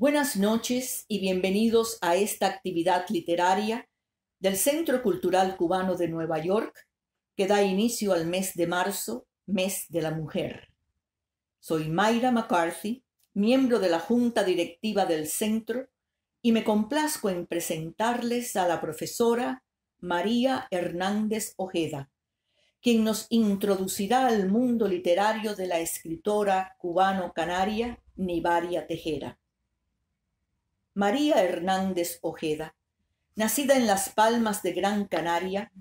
Buenas noches y bienvenidos a esta actividad literaria del Centro Cultural Cubano de Nueva York que da inicio al mes de marzo, mes de la mujer. Soy Mayra McCarthy, miembro de la Junta Directiva del Centro, y me complazco en presentarles a la profesora María Hernández Ojeda, quien nos introducirá al mundo literario de la escritora cubano-canaria Nivaria Tejera. María Hernández Ojeda. Nacida en Las Palmas de Gran Canaria,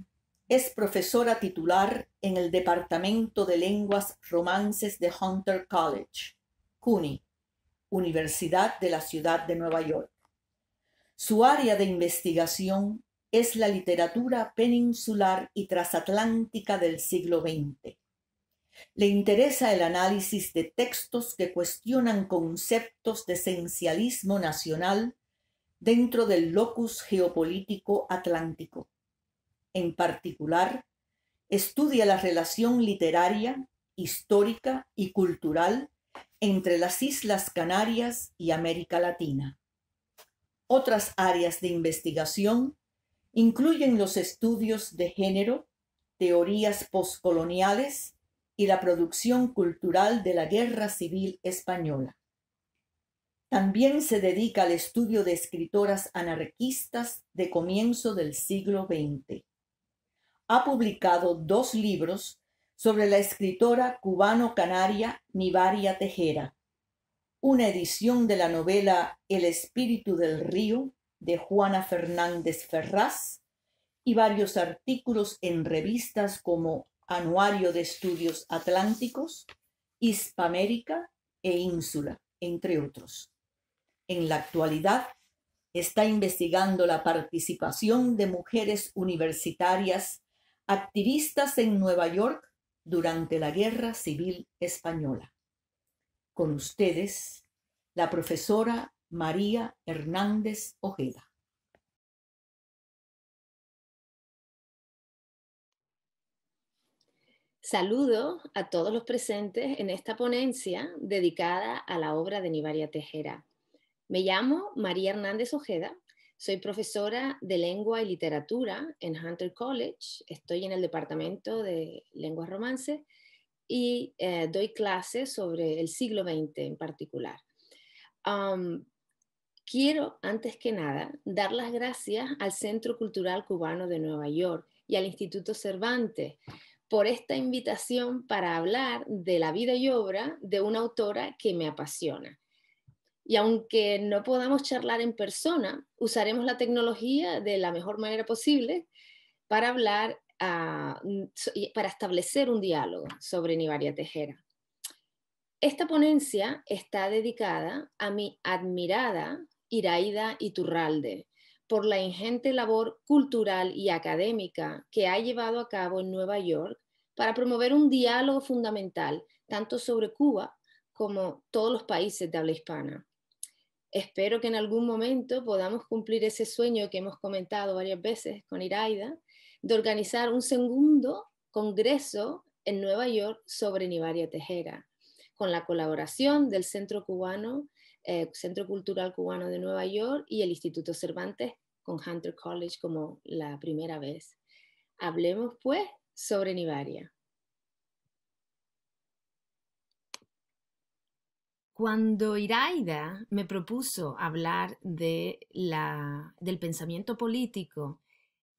es profesora titular en el Departamento de Lenguas Romances de Hunter College, CUNY, Universidad de la Ciudad de Nueva York. Su área de investigación es la literatura peninsular y transatlántica del siglo XX. Le interesa el análisis de textos que cuestionan conceptos de esencialismo nacional dentro del locus geopolítico atlántico. En particular, estudia la relación literaria, histórica y cultural entre las Islas Canarias y América Latina. Otras áreas de investigación incluyen los estudios de género, teorías postcoloniales y la producción cultural de la Guerra Civil Española. También se dedica al estudio de escritoras anarquistas de comienzo del siglo XX. Ha publicado dos libros sobre la escritora cubano-canaria Nivaria Tejera, una edición de la novela El espíritu del río de Juana Fernández Ferraz y varios artículos en revistas como Anuario de Estudios Atlánticos, Hispamérica e Ínsula, entre otros. En la actualidad, está investigando la participación de mujeres universitarias activistas en Nueva York durante la Guerra Civil Española. Con ustedes, la profesora María Hernández Ojeda. Saludo a todos los presentes en esta ponencia dedicada a la obra de Nivaria Tejera. Me llamo María Hernández Ojeda, soy profesora de lengua y literatura en Hunter College, estoy en el departamento de lenguas romances y eh, doy clases sobre el siglo XX en particular. quiero, antes que nada, dar las gracias al Centro Cultural Cubano de Nueva York y al Instituto Cervantes por esta invitación para hablar de la vida y obra de una autora que me apasiona. Y aunque no podamos charlar en persona, usaremos la tecnología de la mejor manera posible para hablar, ah, mm, para establecer un diálogo sobre Nivaria Tejera. Esta ponencia está dedicada a mi admirada Iraida Iturralde, por la ingente labor cultural y académica que ha llevado a cabo en Nueva York para promover un diálogo fundamental tanto sobre Cuba como todos los países de habla hispana. Espero que en algún momento podamos cumplir ese sueño que hemos comentado varias veces con Iraida, de organizar un segundo congreso en Nueva York sobre Nivaria Tejera, con la colaboración del Centro Cubano eh, Centro Cultural Cubano de Nueva York y el Instituto Cervantes con Hunter College como la primera vez. Hablemos pues sobre Nivaria. Cuando Iraida me propuso hablar de la, del pensamiento político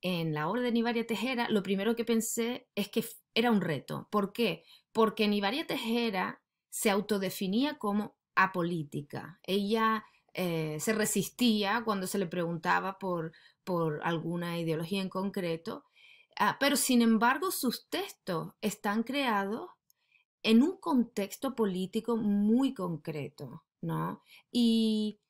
en la obra de Nivaria Tejera, lo primero que pensé es que era un reto. ¿Por qué? Porque Nivaria Tejera se autodefinía como política, Ella eh, se resistía cuando se le preguntaba por, alguna ideología en concreto, ah, pero sin embargo sus textos están creados en un contexto político muy concreto, Y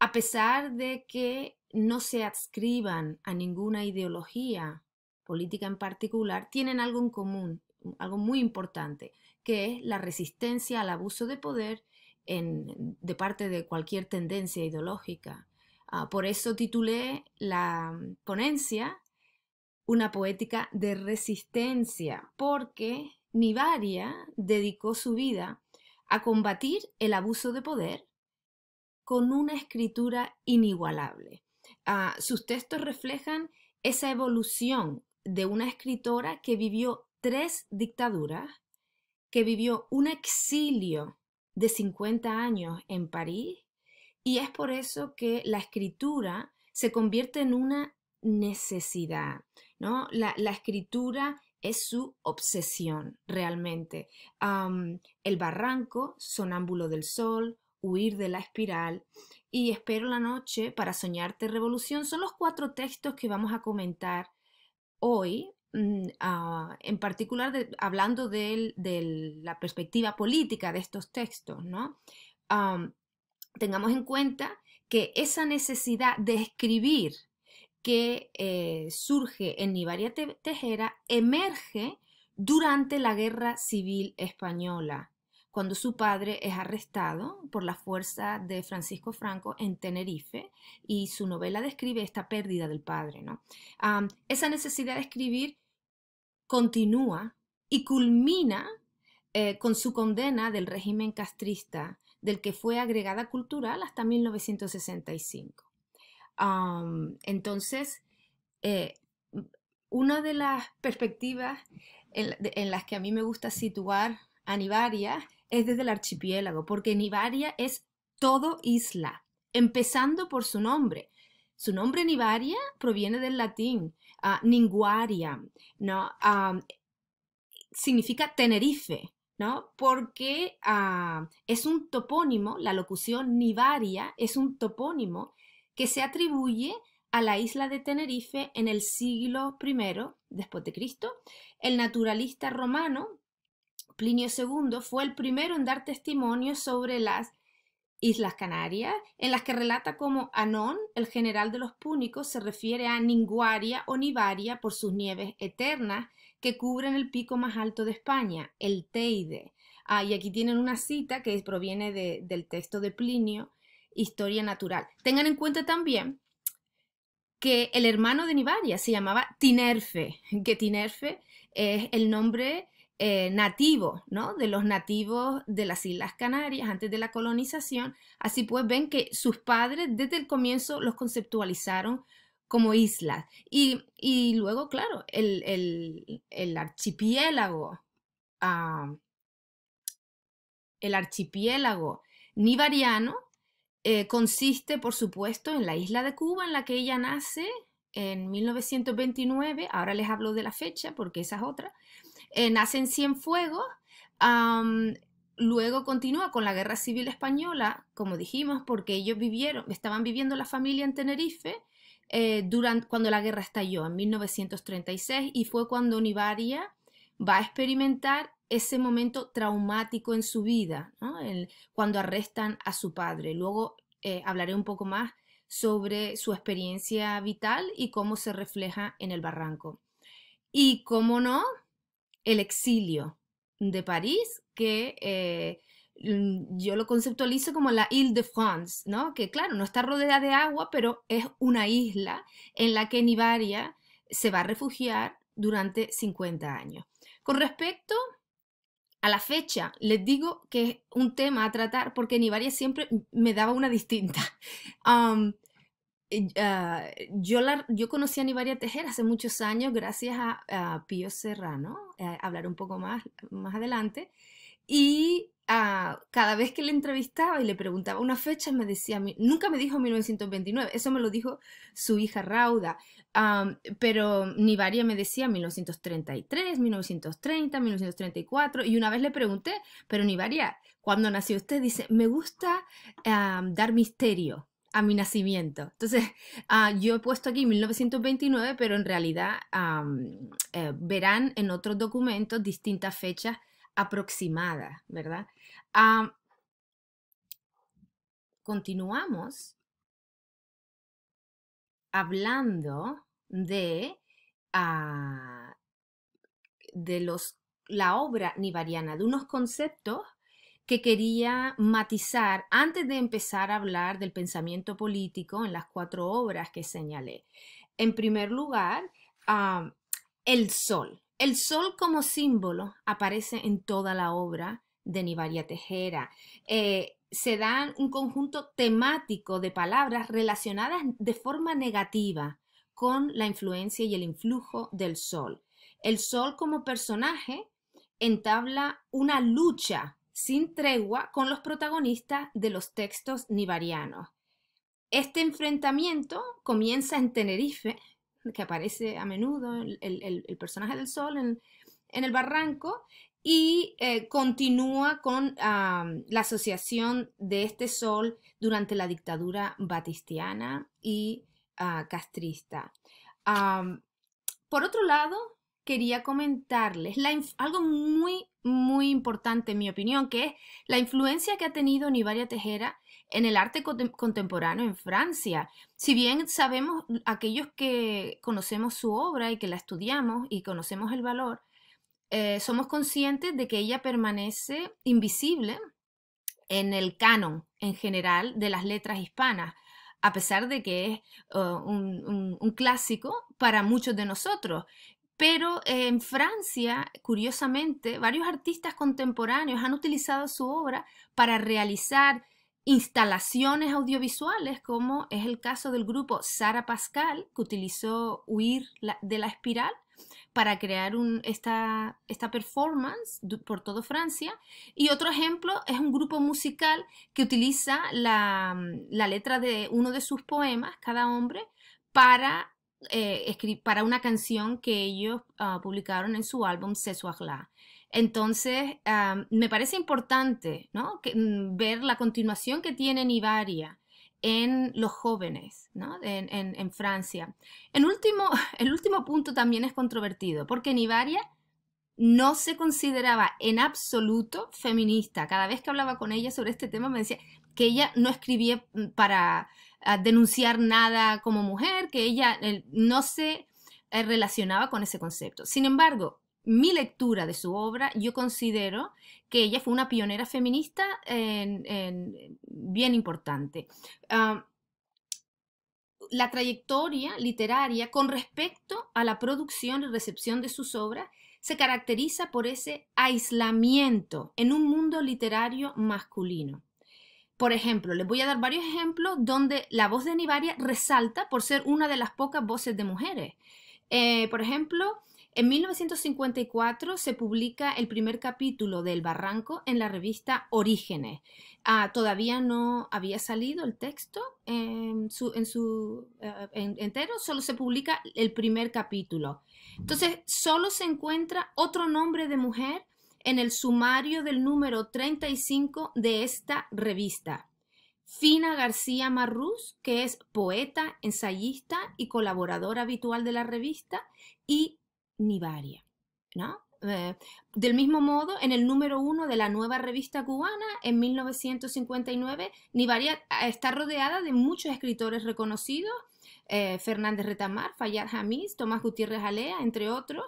a pesar de que no se adscriban a ninguna ideología política en particular, tienen algo en común, algo muy importante, que es la resistencia al abuso de poder de parte de cualquier tendencia ideológica. Ah, por eso titulé la mm, ponencia Una poética de resistencia, porque Nivaria dedicó su vida a combatir el abuso de poder con una escritura inigualable. Ah, sus textos reflejan esa evolución de una escritora que vivió tres dictaduras, que vivió un exilio de 50 años en París y es por eso que la escritura se convierte en una necesidad, ¿no? La, escritura es su obsesión realmente. el barranco, sonámbulo del sol, huir de la espiral y espero la noche para soñarte revolución son los cuatro textos que vamos a comentar hoy Mm, ah, en particular hablando de, la perspectiva política de estos textos, tengamos en cuenta que esa necesidad de escribir que eh, surge en Nivaria Tejera emerge durante la Guerra Civil Española cuando su padre es arrestado por la fuerza de Francisco Franco en Tenerife y su novela describe esta pérdida del padre. esa necesidad de escribir continúa y culmina eh, con su condena del régimen castrista, del que fue agregada cultural hasta 1965. entonces, eh, una de las perspectivas en, las que a mí me gusta situar Anibaria es desde el archipiélago, porque Nivaria es todo isla, empezando por su nombre. Su nombre Nivaria proviene del latín, ah, Ninguaria, ¿no? Ah, significa Tenerife, ¿no? Porque ah, es un topónimo, la locución Nivaria es un topónimo que se atribuye a la isla de Tenerife en el siglo I después de Cristo. El naturalista romano Plinio II fue el primero en dar testimonio sobre las Islas Canarias, en las que relata cómo Anón, el general de los púnicos, se refiere a Ninguaria o Nivaria por sus nieves eternas que cubren el pico más alto de España, el Teide. Ah, y aquí tienen una cita que proviene del texto de Plinio, Historia Natural. Tengan en cuenta también que el hermano de Nivaria se llamaba Tinerfe, que Tinerfe es el nombre nativos, eh, nativo, ¿no? De los nativos de las Islas Canarias antes de la colonización. Así pues, ven que sus padres desde el comienzo los conceptualizaron como islas. Y, luego, claro, el, archipiélago, el archipiélago ah, nivariano eh, consiste, por supuesto, en la isla de Cuba en la que ella nace en 1929. Ahora les hablo de la fecha porque esa es otra Nacen eh, nace Cienfuegos, luego continúa con la Guerra Civil Española, como dijimos, porque ellos vivieron, estaban viviendo la familia en Tenerife eh, durante, cuando la guerra estalló, en 1936, y fue cuando Nivaria va a experimentar ese momento traumático en su vida, cuando arrestan a su padre. Luego eh, hablaré un poco más sobre su experiencia vital y cómo se refleja en el barranco. Y cómo no, el exilio de París, que eh, mm, yo lo conceptualizo como la Île de France, ¿no? que claro, no está rodeada de agua, pero es una isla en la que Nivaria se va a refugiar durante 50 años. Con respecto a la fecha, les digo que es un tema a tratar porque Nivaria siempre me daba una distinta. Eh, ah, yo, yo conocí a Nivaria Tejera hace muchos años gracias a, Pío Serrano, eh, hablaré un poco más, más adelante, y ah, cada vez que le entrevistaba y le preguntaba una fecha, me decía, nunca me dijo 1929, eso me lo dijo su hija Rauda, pero Nivaria me decía 1933, 1930, 1934, y una vez le pregunté, pero Nivaria, cuando nació usted? Dice, me gusta dar misterio a mi nacimiento. Entonces, ah, yo he puesto aquí 1929, pero en realidad eh, verán en otros documentos distintas fechas aproximadas, ¿verdad? continuamos hablando de, ah, de los, la obra nivariana, de unos conceptos que quería matizar antes de empezar a hablar del pensamiento político en las cuatro obras que señalé. En primer lugar, el sol. El sol como símbolo aparece en toda la obra de Nivaria Tejera. Eh, se dan un conjunto temático de palabras relacionadas de forma negativa con la influencia y el influjo del sol. El sol como personaje entabla una lucha sin tregua con los protagonistas de los textos nivarianos. Este enfrentamiento comienza en Tenerife, que aparece a menudo el, personaje del sol en, el barranco, y eh, continúa con la asociación de este sol durante la dictadura batistiana y ah, castrista. por otro lado, quería comentarles algo muy, muy importante en mi opinión, que es la influencia que ha tenido Nivaria Tejera en el arte contemporáneo en Francia. Si bien sabemos, aquellos que conocemos su obra y que la estudiamos y conocemos el valor, eh, somos conscientes de que ella permanece invisible en el canon en general de las letras hispanas, a pesar de que es eh, un, clásico para muchos de nosotros. Pero eh, en Francia, curiosamente, varios artistas contemporáneos han utilizado su obra para realizar instalaciones audiovisuales, como es el caso del grupo Sara Pascal, que utilizó Huir de la Espiral para crear esta, esta performance por todo Francia. Y otro ejemplo es un grupo musical que utiliza la letra de uno de sus poemas, Cada hombre, para eh, para una canción que ellos ah, publicaron en su álbum C'est soir Entonces, me parece importante mm, ver la continuación que tiene Nivaria en los jóvenes en, Francia. En último, el último punto también es controvertido, porque Nivaria no se consideraba en absoluto feminista. Cada vez que hablaba con ella sobre este tema me decía, que ella no escribía mm, para ah, denunciar nada como mujer, que ella no se eh, relacionaba con ese concepto. Sin embargo, mi lectura de su obra, yo considero que ella fue una pionera feminista bien importante. Ah, la trayectoria literaria con respecto a la producción y recepción de sus obras se caracteriza por ese aislamiento en un mundo literario masculino. Por ejemplo, les voy a dar varios ejemplos donde la voz de Nivaria resalta por ser una de las pocas voces de mujeres. Eh, por ejemplo, en 1954 se publica el primer capítulo del Barranco en la revista Orígenes. Ah, todavía no había salido el texto en su, eh, entero, solo se publica el primer capítulo. Entonces, solo se encuentra otro nombre de mujer en el sumario del número 35 de esta revista. Fina García Marrús, que es poeta, ensayista y colaboradora habitual de la revista, y Nivaria, ¿no? Eh, del mismo modo, en el número uno de la nueva revista cubana, en 1959, Nivaria eh, está rodeada de muchos escritores reconocidos, eh, Fernández Retamar, Fayad Jamis, Tomás Gutiérrez Alea, entre otros,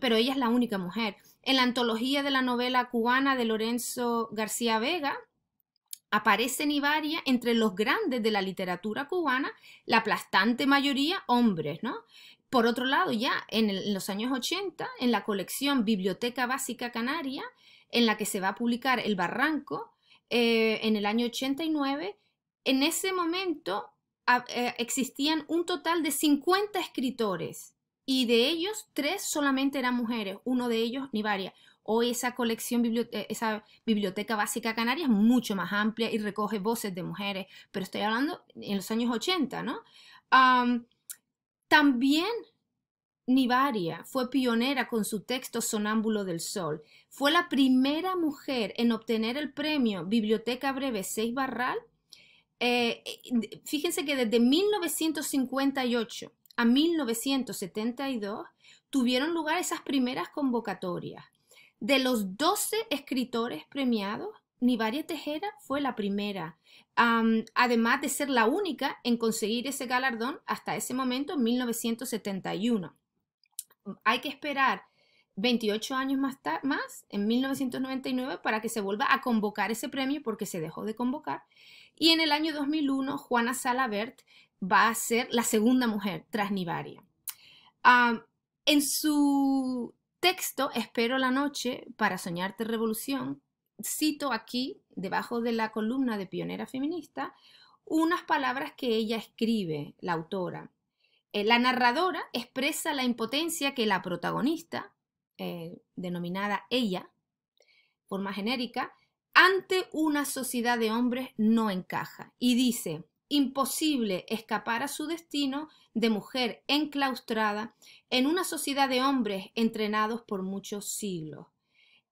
pero ella es la única mujer. En la antología de la novela cubana de Lorenzo García Vega aparecen y varias entre los grandes de la literatura cubana, la aplastante mayoría hombres, ¿no? Por otro lado, ya en, los años 80, en la colección Biblioteca Básica Canaria, en la que se va a publicar El Barranco, eh, en el año 89, en ese momento eh, existían un total de 50 escritores y de ellos tres solamente eran mujeres, uno de ellos Nivaria. Hoy esa colección, biblioteca, eh, esa biblioteca básica canaria es mucho más amplia y recoge voces de mujeres, pero estoy hablando en los años 80, ¿no? también Nivaria fue pionera con su texto Sonámbulo del Sol. Fue la primera mujer en obtener el premio Biblioteca Breve 6 Barral. Eh, eh, fíjense que desde 1958 a 1972 tuvieron lugar esas primeras convocatorias. De los 12 escritores premiados, Nivaria Tejera fue la primera, además de ser la única en conseguir ese galardón hasta ese momento, en 1971. Hay que esperar 28 años más, más, en 1999, para que se vuelva a convocar ese premio porque se dejó de convocar. Y en el año 2001, Juana Salabert va a ser la segunda mujer tras Nivaria. en su texto, Espero la noche para soñarte revolución, cito aquí, debajo de la columna de Pionera Feminista, unas palabras que ella escribe, la autora. Eh, la narradora expresa la impotencia que la protagonista, eh, denominada ella, más genérica, ante una sociedad de hombres no encaja. Y dice, imposible escapar a su destino de mujer enclaustrada en una sociedad de hombres entrenados por muchos siglos.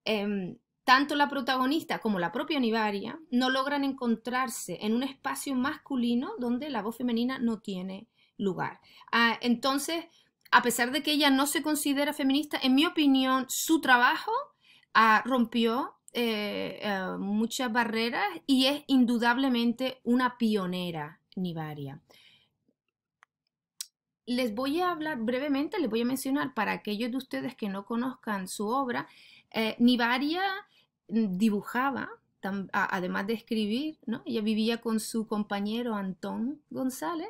Em, tanto la protagonista como la propia Nivaria no logran encontrarse en un espacio masculino donde la voz femenina no tiene lugar. Ah, entonces, a pesar de que ella no se considera feminista, en mi opinión, su trabajo ah, rompió eh, eh, muchas barreras y es indudablemente una pionera Nivaria. Les voy a hablar brevemente, les voy a mencionar para aquellos de ustedes que no conozcan su obra, eh, Nivaria mm, dibujaba, además de escribir, ella vivía con su compañero Antón González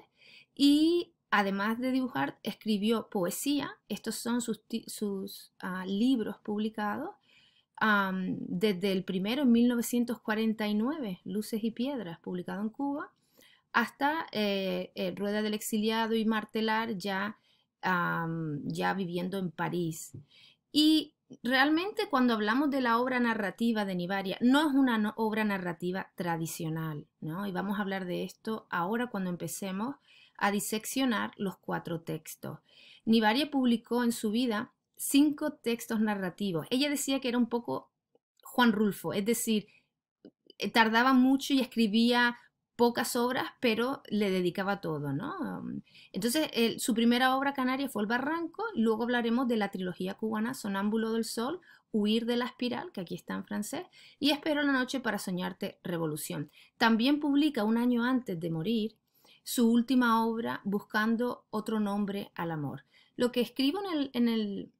y además de dibujar, escribió poesía, estos son sus, ah, libros publicados, desde el primero en 1949, Luces y Piedras, publicado en Cuba, hasta eh, eh, Rueda del Exiliado y Martelar ya, ya viviendo en París. Y realmente cuando hablamos de la obra narrativa de Nivaria, no es una obra narrativa tradicional, ¿no? Y vamos a hablar de esto ahora cuando empecemos a diseccionar los cuatro textos. Nivaria publicó en su vida cinco textos narrativos. Ella decía que era un poco Juan Rulfo, es decir, eh, tardaba mucho y escribía pocas obras, pero le dedicaba todo, ¿no? Mm, entonces, su primera obra canaria fue El Barranco, luego hablaremos de la trilogía cubana Sonámbulo del Sol, Huir de la Espiral, que aquí está en francés, y Espero la Noche para Soñarte Revolución. También publica un año antes de morir su última obra, Buscando otro nombre al amor. Lo que escribo en el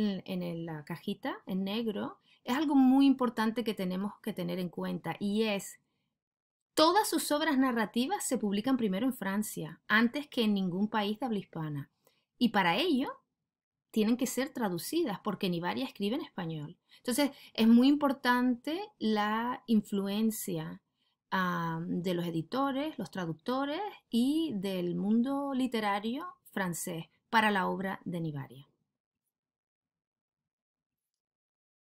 en la cajita, en negro, es algo muy importante que tenemos que tener en cuenta y es, todas sus obras narrativas se publican primero en Francia, antes que en ningún país de habla hispana. Y para ello, tienen que ser traducidas porque Nivaria escribe en español. Entonces, es muy importante la influencia ah, de los editores, los traductores y del mundo literario francés para la obra de Nivaria.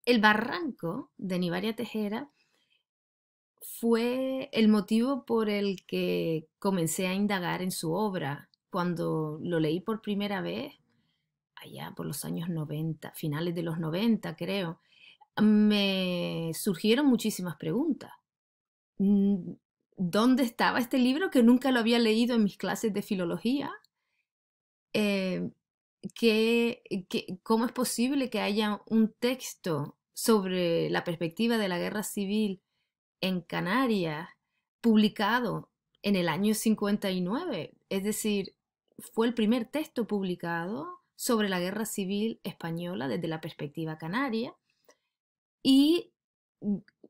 El barranco de Nivaria Tejera fue el motivo por el que comencé a indagar en su obra. Cuando lo leí por primera vez, allá por los años 90, finales de los 90 creo, me surgieron muchísimas preguntas. ¿Dónde estaba este libro que nunca lo había leído en mis clases de filología? Eh, eh, que, cómo es posible que haya un texto sobre la perspectiva de la guerra civil en Canarias publicado en el año 59. Es decir, fue el primer texto publicado sobre la guerra civil española desde la perspectiva canaria y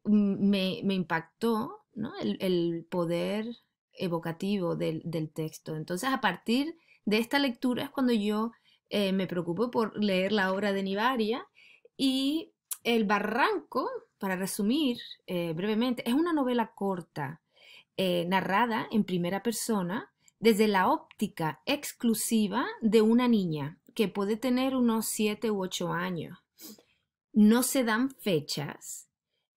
me, impactó el, poder evocativo del texto. Entonces, a partir de esta lectura es cuando yo eh, me preocupo por leer la obra de Nivaria y El Barranco, para resumir eh, brevemente, es una novela corta, eh, narrada en primera persona desde la óptica exclusiva de una niña que puede tener unos 7 u 8 años. No se dan fechas,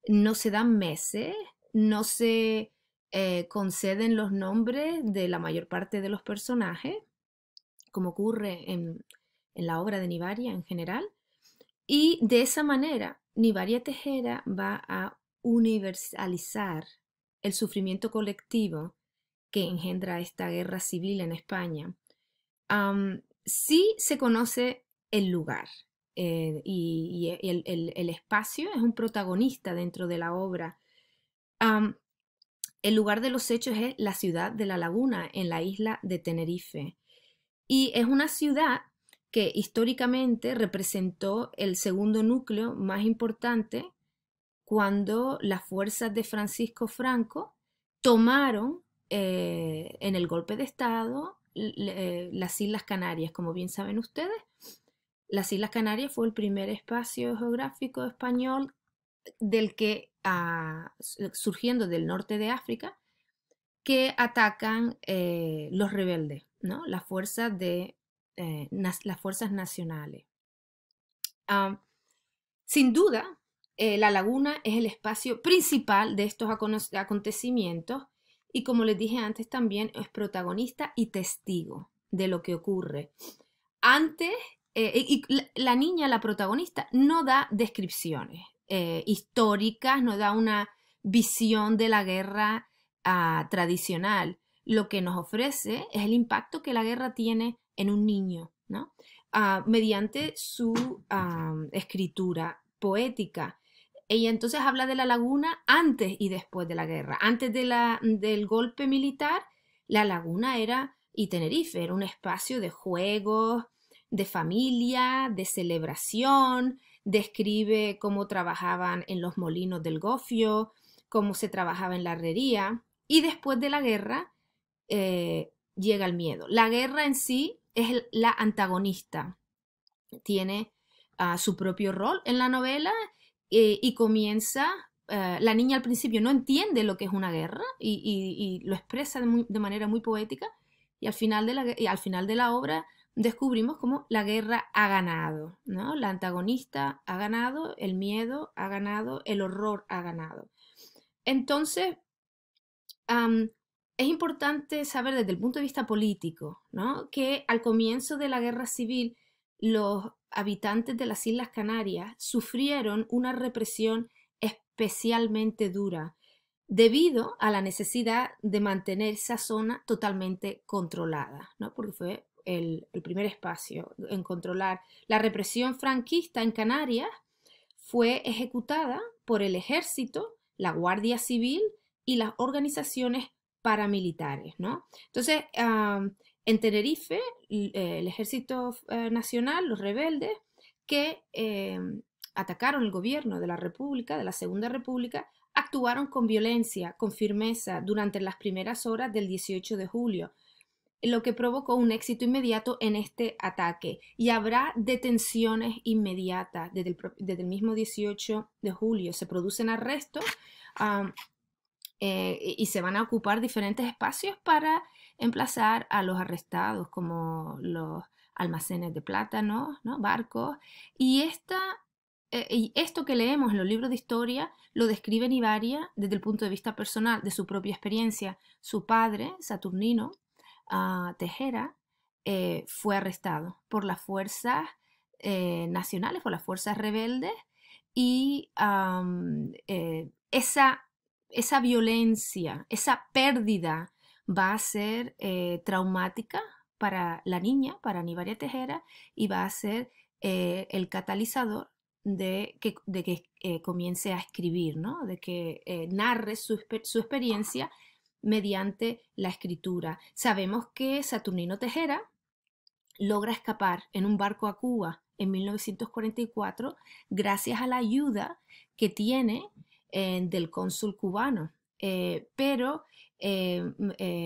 no se dan meses, no se conceden los nombres de la mayor parte de los personajes, como ocurre en en la obra de Nivaria en general. Y de esa manera, Nivaria Tejera va a universalizar el sufrimiento colectivo que engendra esta guerra civil en España. si sí se conoce el lugar eh, y, el, espacio es un protagonista dentro de la obra. el lugar de los hechos es la ciudad de La Laguna, en la isla de Tenerife. Y es una ciudad que históricamente representó el segundo núcleo más importante cuando las fuerzas de Francisco Franco tomaron eh, en el golpe de Estado las Islas Canarias. Como bien saben ustedes, las Islas Canarias fue el primer espacio geográfico español del que, ah, surgiendo del norte de África, que atacan eh, los rebeldes, ¿no? las fuerzas de eh, las fuerzas nacionales. sin duda, eh, la laguna es el espacio principal de estos acontecimientos y como les dije antes también es protagonista y testigo de lo que ocurre. Antes, eh, y la, niña, la protagonista, no da descripciones históricas, no da una visión de la guerra ah, tradicional. Lo que nos ofrece es el impacto que la guerra tiene en un niño, ¿no? Ah, mediante su ah, escritura poética. Ella entonces habla de la laguna antes y después de la guerra. Antes de la, del golpe militar, la laguna era, y Tenerife, era un espacio de juegos, de familia, de celebración. Describe cómo trabajaban en los molinos del gofio, cómo se trabajaba en la herrería. Y después de la guerra eh, llega el miedo. La guerra en sí es la antagonista. Tiene ah, su propio rol en la novela eh, y comienza, eh, la niña al principio no entiende lo que es una guerra y, lo expresa de, manera muy poética y al final de la, al final de la obra descubrimos cómo la guerra ha ganado, ¿no? La antagonista ha ganado, el miedo ha ganado, el horror ha ganado. Entonces, es importante saber desde el punto de vista político, Que al comienzo de la guerra civil los habitantes de las Islas Canarias sufrieron una represión especialmente dura debido a la necesidad de mantener esa zona totalmente controlada, ¿no? Porque fue el, el primer espacio en controlar. La represión franquista en Canarias fue ejecutada por el ejército, la Guardia Civil y las organizaciones paramilitares, ¿no? Entonces, en Tenerife, eh, el ejército eh, nacional, los rebeldes, que em, atacaron el gobierno de la República, de la Segunda República, actuaron con violencia, con firmeza, durante las primeras horas del 18 de julio, lo que provocó un éxito inmediato en este ataque. Y habrá detenciones inmediatas desde el, mismo 18 de julio. Se producen arrestos. Eh, y se van a ocupar diferentes espacios para emplazar a los arrestados, como los almacenes de plátanos, barcos. Y, esta, eh, y esto que leemos en los libros de historia lo describe Nivaria desde el punto de vista personal, de su propia experiencia. Su padre, Saturnino ah, Tejera, eh, fue arrestado por las fuerzas nacionales, por las fuerzas rebeldes, y esa esa violencia, esa pérdida va a ser eh, traumática para la niña, para Nivaria Tejera, y va a ser eh, el catalizador de que, eh, comience a escribir, ¿no? de que narre su, su experiencia mediante la escritura. Sabemos que Saturnino Tejera logra escapar en un barco a Cuba en 1944 gracias a la ayuda que tiene eh, del cónsul cubano, eh, pero eh,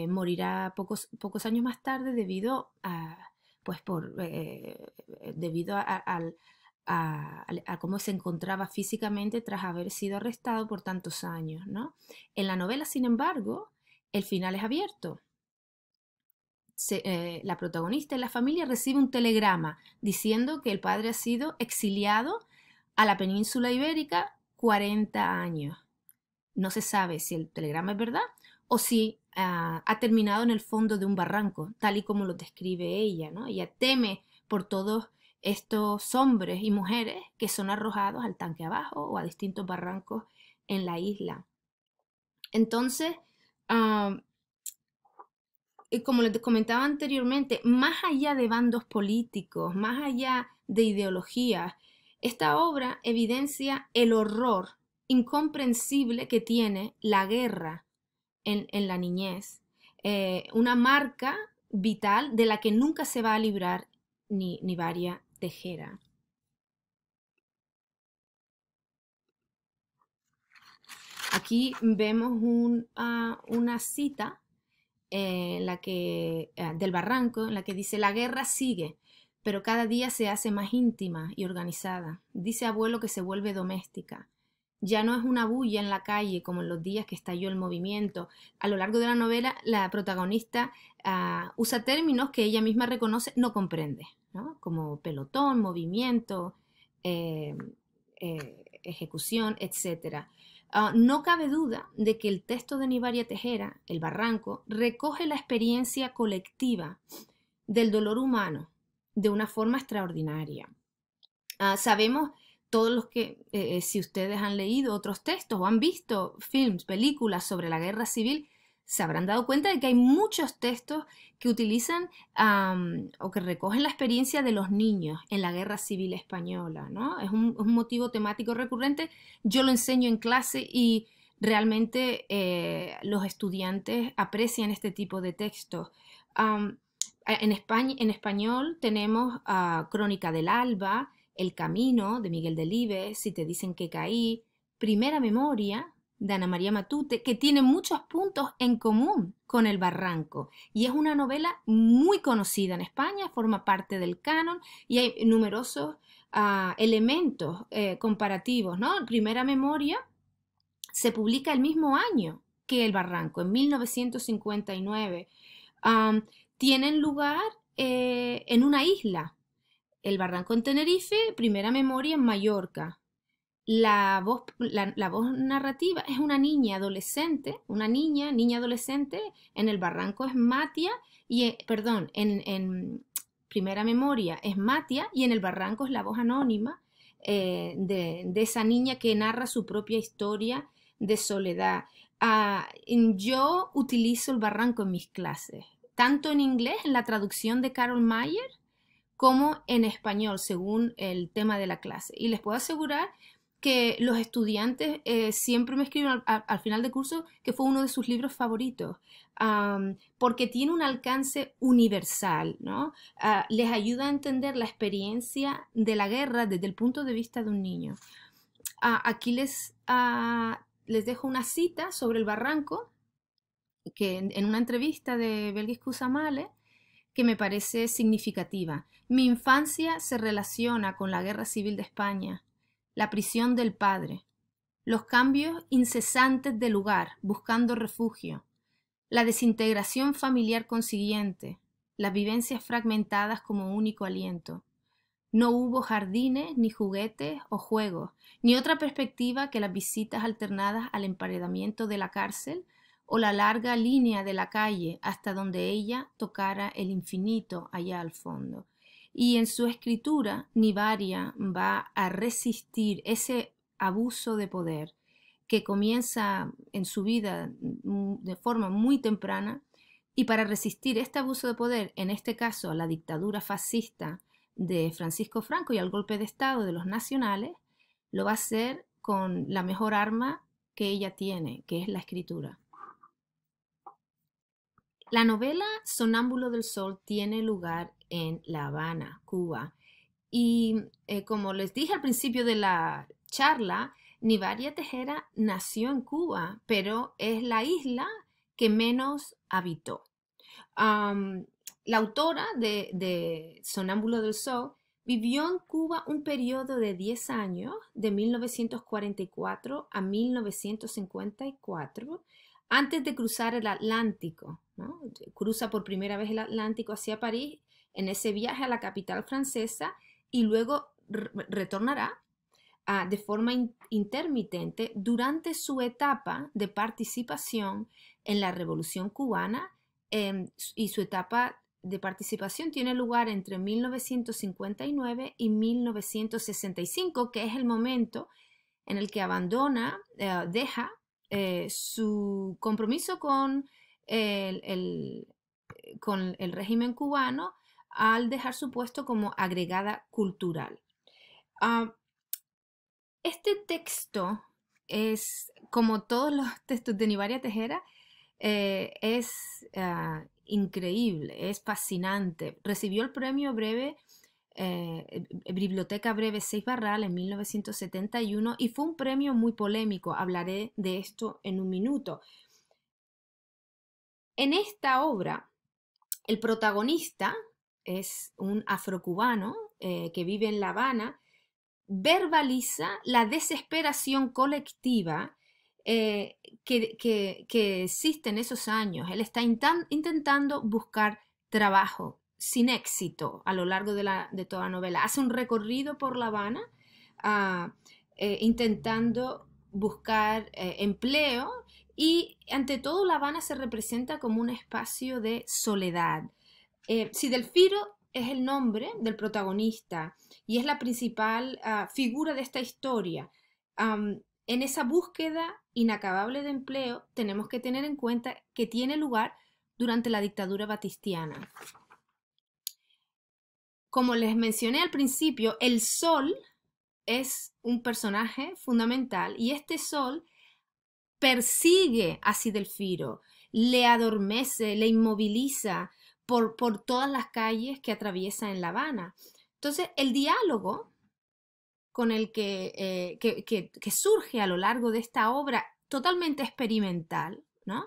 morirá pocos, pocos años más tarde debido a, pues por, debido a, cómo se encontraba físicamente tras haber sido arrestado por tantos años. En la novela, sin embargo, el final es abierto. la protagonista y la familia recibe un telegrama diciendo que el padre ha sido exiliado a la península ibérica 40 años. No se sabe si el telegrama es verdad o si ah, ha terminado en el fondo de un barranco, tal y como lo describe ella. ¿no? Ella teme por todos estos hombres y mujeres que son arrojados al tanque abajo o a distintos barrancos en la isla. Entonces, ah, como les comentaba anteriormente, más allá de bandos políticos, más allá de ideologías, esta obra evidencia el horror incomprensible que tiene la guerra en, la niñez, eh, una marca vital de la que nunca se va a librar ni, varia tejera. Aquí vemos ah, una cita ah, del barranco en la que dice, la guerra sigue, pero cada día se hace más íntima y organizada. Dice abuelo que se vuelve doméstica. Ya no es una bulla en la calle como en los días que estalló el movimiento. A lo largo de la novela, la protagonista ah, usa términos que ella misma reconoce no comprende, como pelotón, movimiento, eh, eh, ejecución, etc. Ah, no cabe duda de que el texto de Nivaria Tejera, El Barranco, recoge la experiencia colectiva del dolor humano de una forma extraordinaria. Ah, sabemos todos los que, eh, eh, si ustedes han leído otros textos o han visto films, películas sobre la guerra civil, se habrán dado cuenta de que hay muchos textos que utilizan o que recogen la experiencia de los niños en la guerra civil española, ¿no? Es un, motivo temático recurrente. Yo lo enseño en clase y realmente eh, los estudiantes aprecian este tipo de textos. Ah, en, España, en español tenemos ah, Crónica del Alba, El Camino de Miguel Delibes, Si te dicen que caí, Primera Memoria de Ana María Matute, que tiene muchos puntos en común con El Barranco. Y es una novela muy conocida en España, forma parte del canon y hay numerosos ah, elementos eh, comparativos. ¿no? Primera Memoria se publica el mismo año que El Barranco, en 1959 tienen lugar eh, en una isla. El barranco en Tenerife, primera memoria en Mallorca. La voz, narrativa es una niña adolescente, una niña, niña adolescente, en el barranco es Matia, y, eh, perdón, en, primera memoria es Matia y en el barranco es la voz anónima eh, de, esa niña que narra su propia historia de soledad. Ah, yo utilizo el barranco en mis clases tanto en inglés, en la traducción de Carol Mayer, como en español, según el tema de la clase. Y les puedo asegurar que los estudiantes eh, siempre me escriben al, final del curso que fue uno de sus libros favoritos, porque tiene un alcance universal, ¿no? Ah, les ayuda a entender la experiencia de la guerra desde el punto de vista de un niño. Ah, aquí les, ah, les dejo una cita sobre el barranco que en, una entrevista de Belgis male que me parece significativa. Mi infancia se relaciona con la Guerra Civil de España, la prisión del padre, los cambios incesantes de lugar buscando refugio, la desintegración familiar consiguiente, las vivencias fragmentadas como único aliento. No hubo jardines, ni juguetes o juegos, ni otra perspectiva que las visitas alternadas al emparedamiento de la cárcel o la larga línea de la calle hasta donde ella tocara el infinito allá al fondo. Y en su escritura, Nivaria va a resistir ese abuso de poder que comienza en su vida de forma muy temprana y para resistir este abuso de poder, en este caso a la dictadura fascista de Francisco Franco y al golpe de Estado de los nacionales, lo va a hacer con la mejor arma que ella tiene, que es la escritura. La novela Sonámbulo del Sol tiene lugar en La Habana, Cuba. Y eh, como les dije al principio de la charla, Nivaria Tejera nació en Cuba, pero es la isla que menos habitó. la autora de, de Sonámbulo del Sol Vivió en Cuba un periodo de 10 años, de 1944 a 1954, antes de cruzar el Atlántico, cruza por primera vez el Atlántico hacia París en ese viaje a la capital francesa y luego retornará ah, de forma intermitente durante su etapa de participación en la Revolución cubana em, y su etapa de participación tiene lugar entre 1959 y 1965, que es el momento en el que abandona, eh, deja eh, su compromiso con el, eh, con el régimen cubano al dejar su puesto como agregada cultural. Ah, este texto es, como todos los textos de Nivaria Tejera, eh, es ah, increíble, es fascinante. Recibió el premio breve eh, eh, eh, Biblioteca Breve 6 Barral en 1971 y fue un premio muy polémico. Hablaré de esto en un minuto. En esta obra, el protagonista es un afrocubano que vive en La Habana, verbaliza la desesperación colectiva que, que, existe en esos años. Él está intentando buscar trabajo, sin éxito a lo largo de, toda la novela. Hace un recorrido por La Habana ah, eh, intentando buscar eh, empleo y ante todo La Habana se representa como un espacio de soledad. Eh, si Delfiro es el nombre del protagonista y es la principal ah, figura de esta historia, en esa búsqueda inacabable de empleo tenemos que tener en cuenta que tiene lugar durante la dictadura batistiana como les mencioné al principio, el sol es un personaje fundamental y este sol persigue a Sidelfiro, le adormece, le inmoviliza por, por todas las calles que atraviesa en La Habana. Entonces, el diálogo con el que eh, surge a lo largo de esta obra totalmente experimental, ¿no?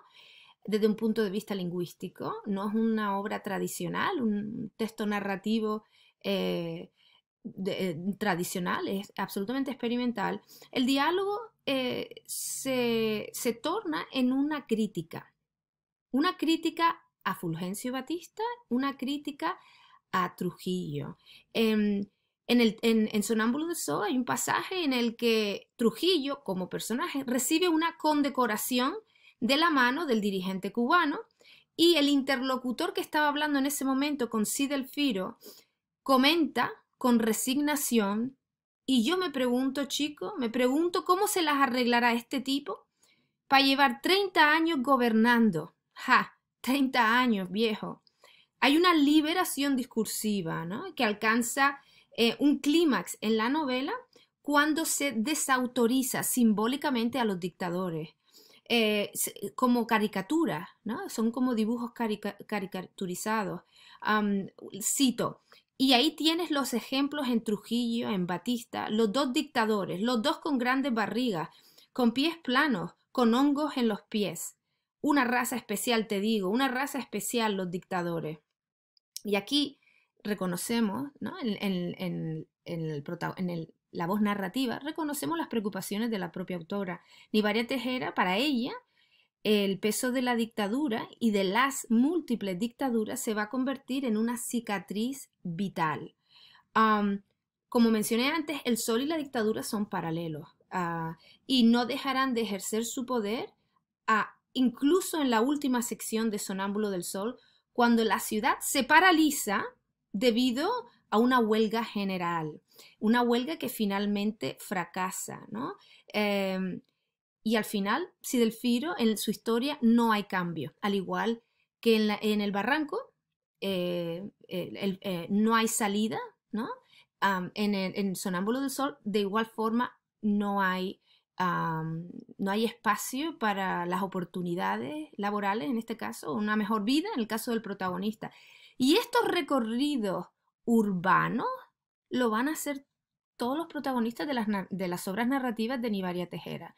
desde un punto de vista lingüístico, no es una obra tradicional, un texto narrativo eh, eh, tradicional, es absolutamente experimental, el diálogo eh, se, torna en una crítica, una crítica a Fulgencio Batista, una crítica a Trujillo. Em, en, Sonámbulo de Zoo hay un pasaje en el que Trujillo, como personaje, recibe una condecoración de la mano del dirigente cubano y el interlocutor que estaba hablando en ese momento con Sidelfiro comenta con resignación y yo me pregunto, chico, me pregunto cómo se las arreglará este tipo para llevar 30 años gobernando. Ja, 30 años, viejo. Hay una liberación discursiva, ¿no? Que alcanza eh, un clímax en la novela cuando se desautoriza simbólicamente a los dictadores. Eh, eh, como caricaturas, ¿no? Son como dibujos caricaturizados. cito, y ahí tienes los ejemplos en Trujillo, en Batista, los dos dictadores, los dos con grandes barrigas, con pies planos, con hongos en los pies. Una raza especial, te digo, una raza especial los dictadores. Y aquí reconocemos ¿no? en, el, en el la voz narrativa, reconocemos las preocupaciones de la propia autora. Nivaria Tejera, para ella, el peso de la dictadura y de las múltiples dictaduras se va a convertir en una cicatriz vital. como mencioné antes, el sol y la dictadura son paralelos ah, y no dejarán de ejercer su poder ah, incluso en la última sección de Sonámbulo del Sol, cuando la ciudad se paraliza debido a una huelga general. Una huelga que finalmente fracasa, ¿no? Em, y al final, Sidelfiro, en su historia, no hay cambio. Al igual que en, el barranco, eh, eh, no hay salida, ¿no? en, el, Sonámbulo del Sol, de igual forma, no hay no hay espacio para las oportunidades laborales, en este caso, una mejor vida, en el caso del protagonista. Y estos recorridos urbanos lo van a hacer todos los protagonistas de las, de las obras narrativas de Nivaria Tejera,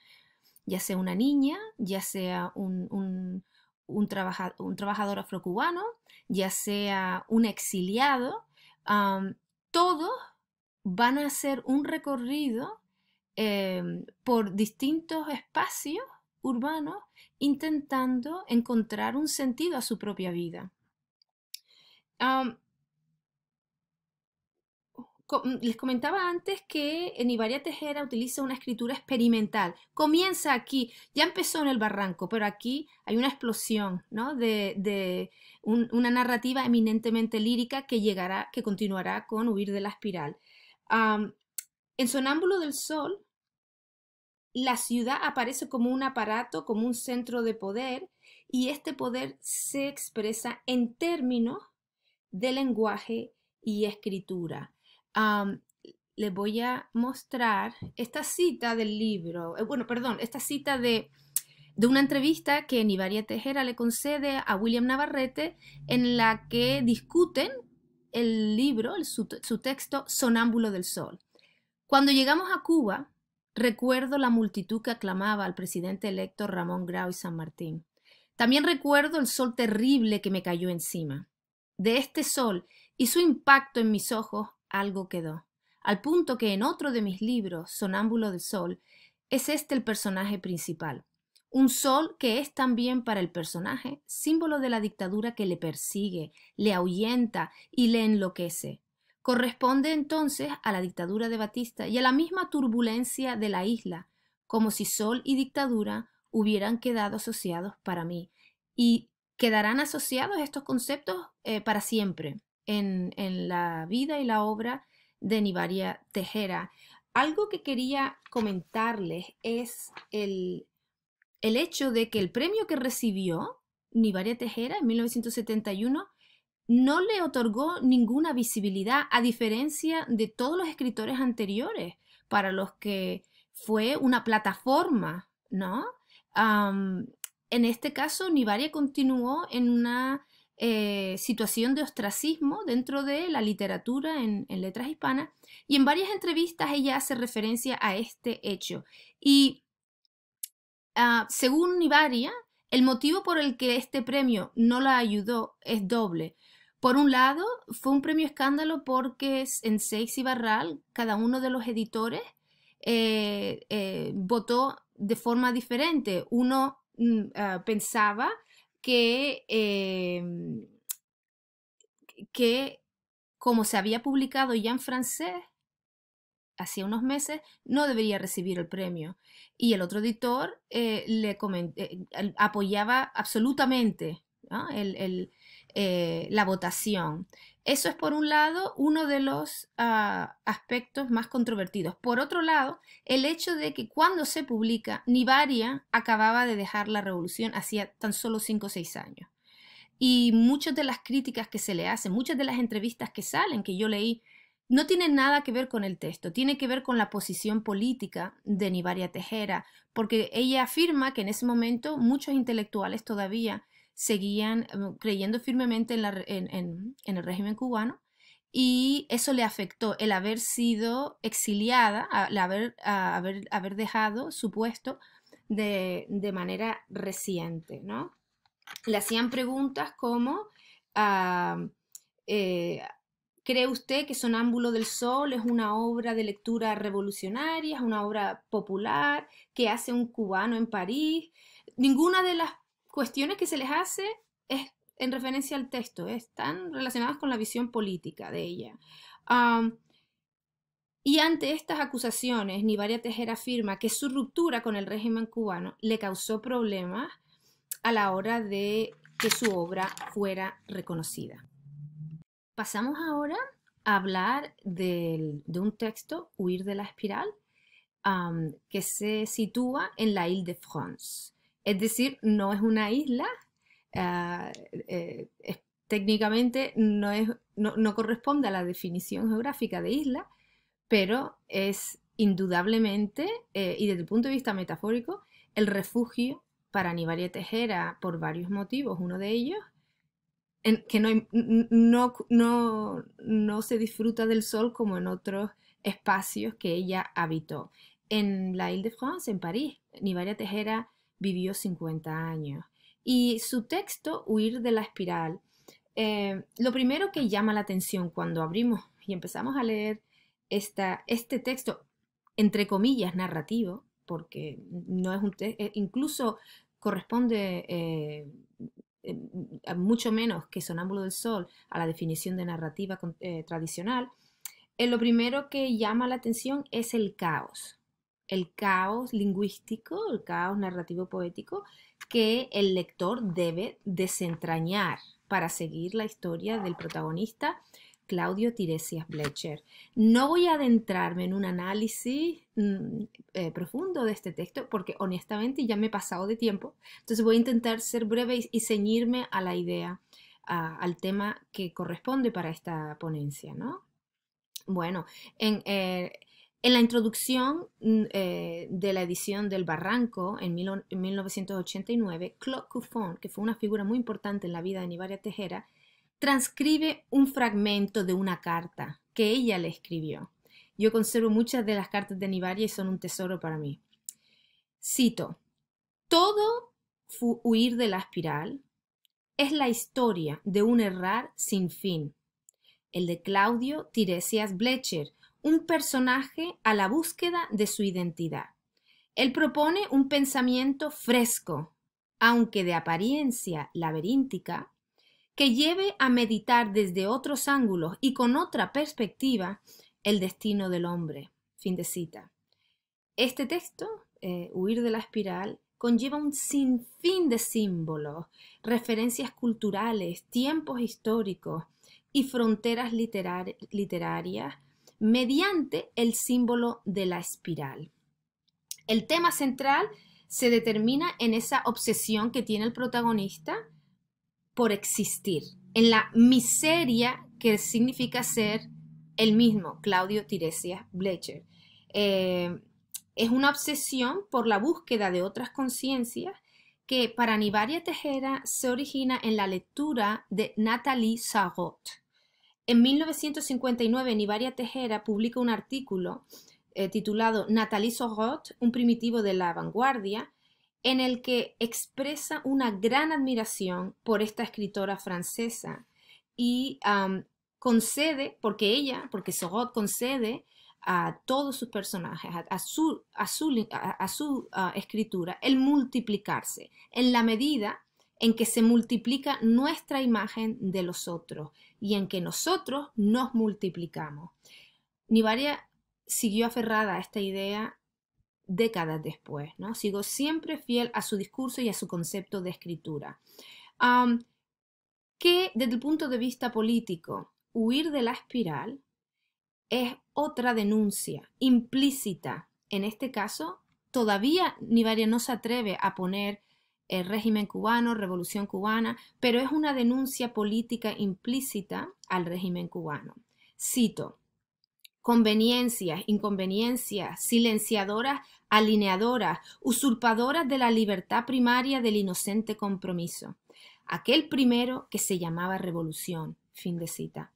ya sea una niña, ya sea un, un, un, trabajador afrocubano, ya sea un exiliado, todos van a hacer un recorrido em, por distintos espacios urbanos intentando encontrar un sentido a su propia vida. Mm, les comentaba antes que Nivaria Tejera utiliza una escritura experimental. Comienza aquí, ya empezó en el barranco, pero aquí hay una explosión de, una narrativa eminentemente lírica que llegará, que continuará con Huir de la Espiral. en Sonámbulo del Sol, la ciudad aparece como un aparato, como un centro de poder, y este poder se expresa en términos de lenguaje y escritura um, les voy a mostrar esta cita del libro, eh, bueno, perdón, esta cita de, de una entrevista que Nivaria Tejera le concede a William Navarrete en la que discuten el libro, su texto Sonámbulo del Sol. Cuando llegamos a Cuba, recuerdo la multitud que aclamaba al presidente electo Ramón Grau y San Martín. También recuerdo el sol terrible que me cayó encima. De este sol y su impacto en mis ojos algo quedó, al punto que en otro de mis libros, Sonámbulo del Sol, es este el personaje principal. Un sol que es también para el personaje símbolo de la dictadura que le persigue, le ahuyenta y le enloquece. Corresponde entonces a la dictadura de Batista y a la misma turbulencia de la isla, como si sol y dictadura hubieran quedado asociados para mí. Y quedarán asociados estos conceptos eh, para siempre en, la vida y la obra de Nivaria Tejera. Algo que quería comentarles es el, el hecho de que el premio que recibió Nivaria Tejera en 1971 no le otorgó ninguna visibilidad, a diferencia de todos los escritores anteriores, para los que fue una plataforma, ¿no? en este caso, Nivaria continuó en una eh, situación de ostracismo dentro de la literatura en, letras hispanas y en varias entrevistas ella hace referencia a este hecho. Y ah, según Ibaria, el motivo por el que este premio no la ayudó es doble. Por un lado, fue un premio escándalo porque en seis y Barral cada uno de los editores eh, eh, votó de forma diferente. Uno mm, ah, pensaba que, em, que como se había publicado ya en francés, hacía unos meses, no debería recibir el premio. Y el otro editor eh, le eh, apoyaba absolutamente el, eh, la votación. Eso es por un lado uno de los ah, aspectos más controvertidos. Por otro lado, el hecho de que cuando se publica, Nivaria acababa de dejar la revolución hacía tan solo 5 o 6 años. Y muchas de las críticas que se le hacen, muchas de las entrevistas que salen, que yo leí, no tienen nada que ver con el texto, tiene que ver con la posición política de Nivaria Tejera, porque ella afirma que en ese momento muchos intelectuales todavía seguían eh, creyendo firmemente en, el régimen cubano y eso le afectó el haber sido exiliada, el haber, dejado su puesto de, manera reciente, ¿no? Le hacían preguntas como, ah, eh, ¿cree usted que Sonámbulo del Sol es una obra de lectura revolucionaria, es una obra popular? ¿Qué hace un cubano en París? Ninguna de las cuestiones que se les hace es en referencia al texto, están relacionadas con la visión política de ella. y ante estas acusaciones, Nivaria Tejera afirma que su ruptura con el régimen cubano le causó problemas a la hora de que su obra fuera reconocida. Pasamos ahora a hablar de un texto, Huir de la Espiral, que se sitúa en la Ile de France. Es decir, no es una isla, ah, eh, técnicamente no, corresponde a la definición geográfica de isla, pero es indudablemente, eh, y desde el punto de vista metafórico, el refugio para Nivaria Tejera por varios motivos. Uno de ellos, en, que no, se disfruta del sol como en otros espacios que ella habitó. En la Ile de France, en París, Nivaria Tejera vivió 50 años. Y su texto, Huir de la espiral, eh, lo primero que llama la atención cuando abrimos y empezamos a leer esta, este texto, entre comillas, narrativo, porque no es eh, incluso corresponde eh, mucho menos que Sonámbulo del Sol a la definición de narrativa tradicional, lo primero que llama la atención es el caos el caos lingüístico, el caos narrativo poético que el lector debe desentrañar para seguir la historia del protagonista Claudio Tiresias Blecher No voy a adentrarme en un análisis mm, eh, profundo de este texto porque honestamente ya me he pasado de tiempo, entonces voy a intentar ser breve y, ceñirme a la idea, al tema que corresponde para esta ponencia, ¿no? Bueno, en, eh, en la introducción mm, eh, de la edición del Barranco en, 1989, Claude Cuffon, que fue una figura muy importante en la vida de Nivaria Tejera, transcribe un fragmento de una carta que ella le escribió. Yo conservo muchas de las cartas de Nivaria y son un tesoro para mí. Cito, todo huir de la espiral es la historia de un errar sin fin. El de Claudio Tiresias Blecher, un personaje a la búsqueda de su identidad. Él propone un pensamiento fresco, aunque de apariencia laberíntica, que lleve a meditar desde otros ángulos y con otra perspectiva el destino del hombre. Fin de cita. Este texto, eh, Huir de la espiral, conlleva un sinfín de símbolos, referencias culturales, tiempos históricos y fronteras literarias mediante el símbolo de la espiral. El tema central se determina en esa obsesión que tiene el protagonista por existir, en la miseria que significa ser el mismo, Claudio Tiresias Blecher. Eh, es una obsesión por la búsqueda de otras conciencias que para Nivaria Tejera se origina en la lectura de Nathalie Sarraute. En 1959, Nivaria Tejera publica un artículo eh, titulado Nathalie Sorot, un primitivo de la vanguardia, en el que expresa una gran admiración por esta escritora francesa y concede, porque ella, porque Sorot concede a todos sus personajes, a, su, a su, ah, escritura, el multiplicarse en la medida en que se multiplica nuestra imagen de los otros y en que nosotros nos multiplicamos. Nivaria siguió aferrada a esta idea décadas después, ¿no? Sigo siempre fiel a su discurso y a su concepto de escritura. que desde el punto de vista político, huir de la espiral es otra denuncia implícita. En este caso, todavía Nivaria no se atreve a poner el eh, régimen cubano, revolución cubana, pero es una denuncia política implícita al régimen cubano. Cito, conveniencias, inconveniencias, silenciadoras, alineadoras, usurpadoras de la libertad primaria del inocente compromiso. Aquel primero que se llamaba revolución. Fin de cita.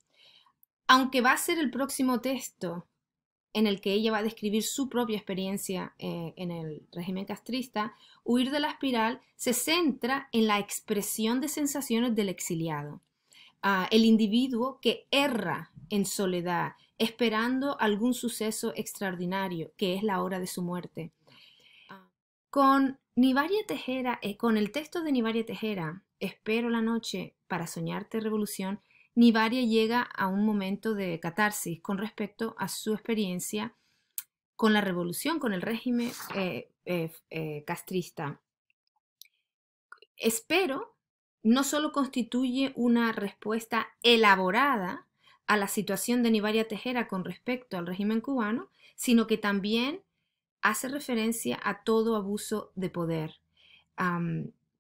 Aunque va a ser el próximo texto en el que ella va a describir su propia experiencia eh, en el régimen castrista, Huir de la espiral se centra en la expresión de sensaciones del exiliado, ah, el individuo que erra en soledad, esperando algún suceso extraordinario, que es la hora de su muerte. Ah, con Nivaria Tejera, eh, con el texto de Nivaria Tejera, Espero la noche para soñarte revolución, Nivaria llega a un momento de catarsis con respecto a su experiencia con la revolución, con el régimen eh, eh, eh, castrista. Espero no solo constituye una respuesta elaborada a la situación de Nivaria Tejera con respecto al régimen cubano, sino que también hace referencia a todo abuso de poder,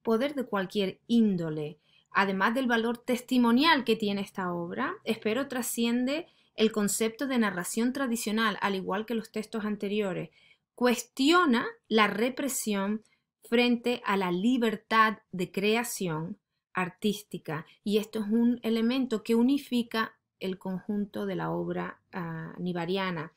poder de cualquier índole, además del valor testimonial que tiene esta obra, espero trasciende el concepto de narración tradicional, al igual que los textos anteriores. Cuestiona la represión frente a la libertad de creación artística y esto es un elemento que unifica el conjunto de la obra ah, nivariana.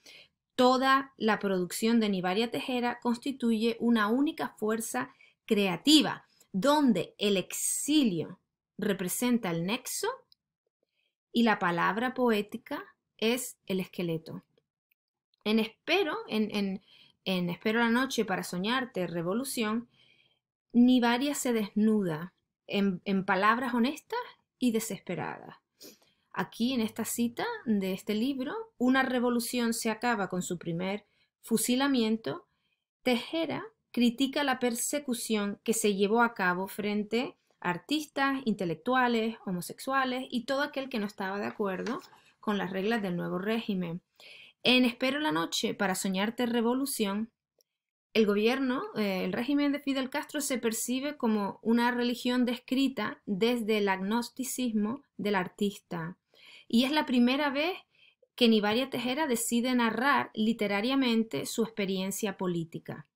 Toda la producción de Nivaria Tejera constituye una única fuerza creativa, donde el exilio representa el nexo y la palabra poética es el esqueleto. En Espero, en, en, Espero la noche para soñarte, Revolución, Nivaria se desnuda en, en palabras honestas y desesperadas. Aquí, en esta cita de este libro, una revolución se acaba con su primer fusilamiento. Tejera critica la persecución que se llevó a cabo frente artistas, intelectuales, homosexuales y todo aquel que no estaba de acuerdo con las reglas del nuevo régimen. En Espero la Noche para Soñarte Revolución, el gobierno, eh, el régimen de Fidel Castro se percibe como una religión descrita desde el agnosticismo del artista. Y es la primera vez que Nivaria Tejera decide narrar literariamente su experiencia política.